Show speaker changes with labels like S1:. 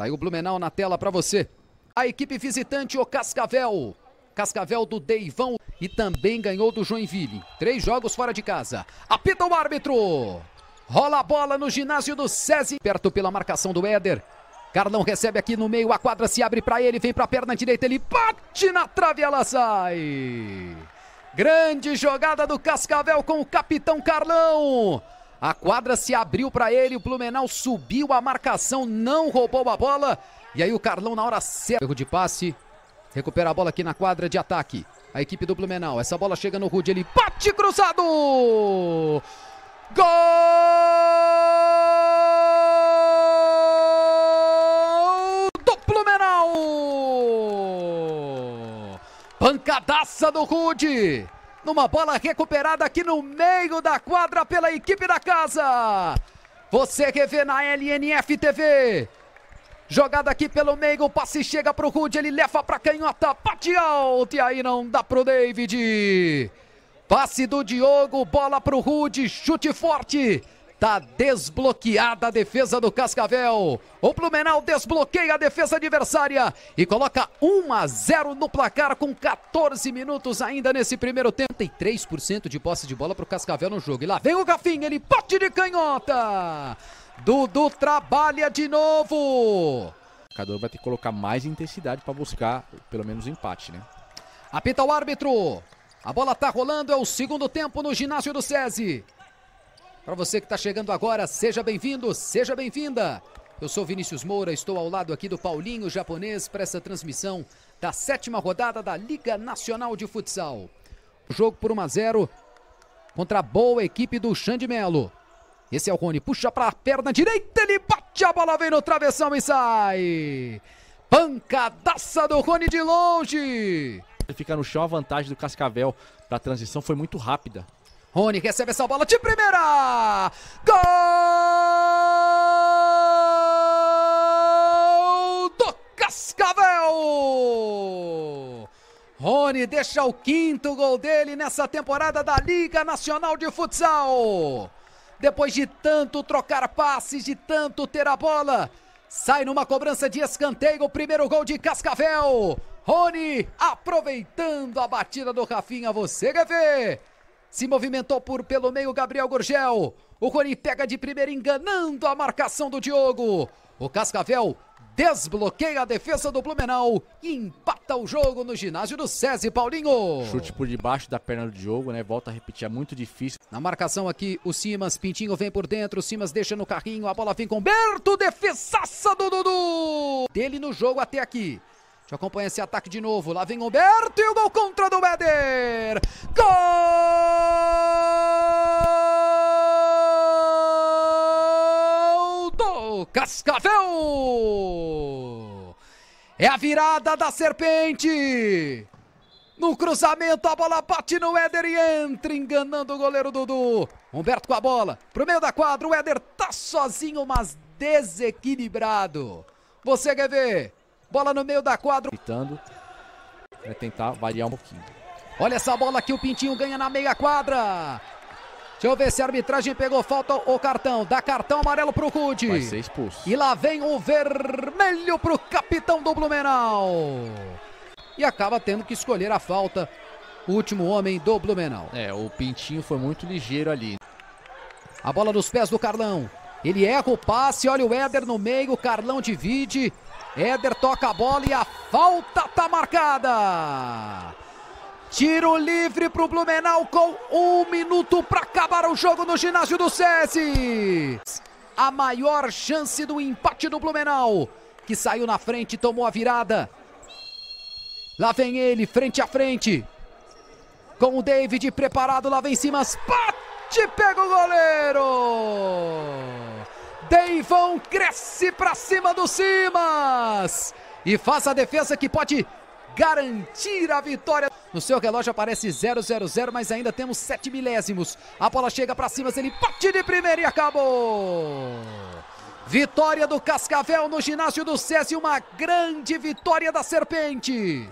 S1: Tá aí o Blumenau na tela para você. A equipe visitante, o Cascavel. Cascavel do Deivão e também ganhou do Joinville. Três jogos fora de casa. Apita o árbitro. Rola a bola no ginásio do SESI. Perto pela marcação do Éder. Carlão recebe aqui no meio, a quadra se abre para ele, vem para a perna direita, ele bate na trave, ela sai. Grande jogada do Cascavel com o capitão Carlão. A quadra se abriu para ele, o Blumenau subiu a marcação, não roubou a bola. E aí o Carlão na hora certa. Erro de passe, recupera a bola aqui na quadra de ataque. A equipe do Blumenau, essa bola chega no Rude, ele bate cruzado! Gol do Blumenau! Pancadaça do Rude! numa bola recuperada aqui no meio da quadra pela equipe da casa. Você revê na LNF TV. Jogada aqui pelo meio, o passe chega para o Rude, ele leva para canhota, bate alto e aí não dá pro David. Passe do Diogo, bola para o Rude, chute forte. Tá desbloqueada a defesa do Cascavel. O Blumenau desbloqueia a defesa adversária e coloca 1 a 0 no placar com 14 minutos ainda nesse primeiro tempo. 33% de posse de bola para o Cascavel no jogo. E lá vem o Gafim, ele bate de canhota. Dudu trabalha de novo. O jogador vai ter que colocar mais intensidade para buscar pelo menos um empate, né? Apita o árbitro. A bola tá rolando, é o segundo tempo no ginásio do SESI. Para você que está chegando agora, seja bem-vindo, seja bem-vinda. Eu sou Vinícius Moura, estou ao lado aqui do Paulinho Japonês para essa transmissão da sétima rodada da Liga Nacional de Futsal. jogo por 1 a 0 contra a boa equipe do Xande Melo. Esse é o Rony, puxa para a perna direita, ele bate a bola, vem no travessão e sai. Pancadaça do Rony de longe. Ele fica no chão, a vantagem do Cascavel da transição foi muito rápida. Rony recebe essa bola de primeira. Bahia! Gol do Cascavel! Rony deixa o quinto gol dele nessa temporada da Liga Nacional de Futsal. Depois de tanto trocar passes, de tanto ter a bola, sai numa cobrança de escanteio o primeiro gol de Cascavel. Rony aproveitando a batida do Rafinha, você quer ver? Se movimentou por pelo meio Gabriel Gorgel. O Rony pega de primeira enganando a marcação do Diogo. O Cascavel desbloqueia a defesa do Blumenau e empata o jogo no ginásio do SESI Paulinho. Chute por debaixo da perna do Diogo, né? Volta a repetir, é muito difícil. Na marcação aqui, o Simas, Pintinho vem por dentro, o Simas deixa no carrinho, a bola vem com Berto, defesaça do Dudu! Dele no jogo até aqui. Deixa eu acompanhar esse ataque de novo. Lá vem Humberto e o gol contra do Éder. Gol! Cascavel! É a virada da serpente! No cruzamento, a bola bate no Éder e entra, enganando o goleiro Dudu. Humberto com a bola, pro meio da quadra, o Éder tá sozinho, mas desequilibrado. Você quer ver? Bola no meio da quadra. Gritando, vai tentar variar um pouquinho. Olha essa bola que o Pintinho ganha na meia quadra. Deixa eu ver se a arbitragem pegou falta ou cartão. Dá cartão amarelo pro Cudi. Vai ser expulso. E lá vem o vermelho pro capitão do Blumenau. E acaba tendo que escolher a falta. O último homem do Blumenau. É, o Pintinho foi muito ligeiro ali. A bola nos pés do Carlão. Ele erra o passe, olha o Éder no meio, o Carlão divide. Éder toca a bola e a falta tá marcada. Tiro livre para o Blumenau com um minuto para acabar o jogo no ginásio do SESI. A maior chance do empate do Blumenau, que saiu na frente e tomou a virada. Lá vem ele, frente a frente. Com o David preparado, lá vem Simas. Bate, pega o goleiro. Deivão cresce para cima do Simas. E faz a defesa que pode garantir a vitória. No seu relógio aparece 000, mas ainda temos 7 milésimos. A bola chega para cima, ele bate de primeira e acabou. Vitória do Cascavel no ginásio do SESI, uma grande vitória da Serpente.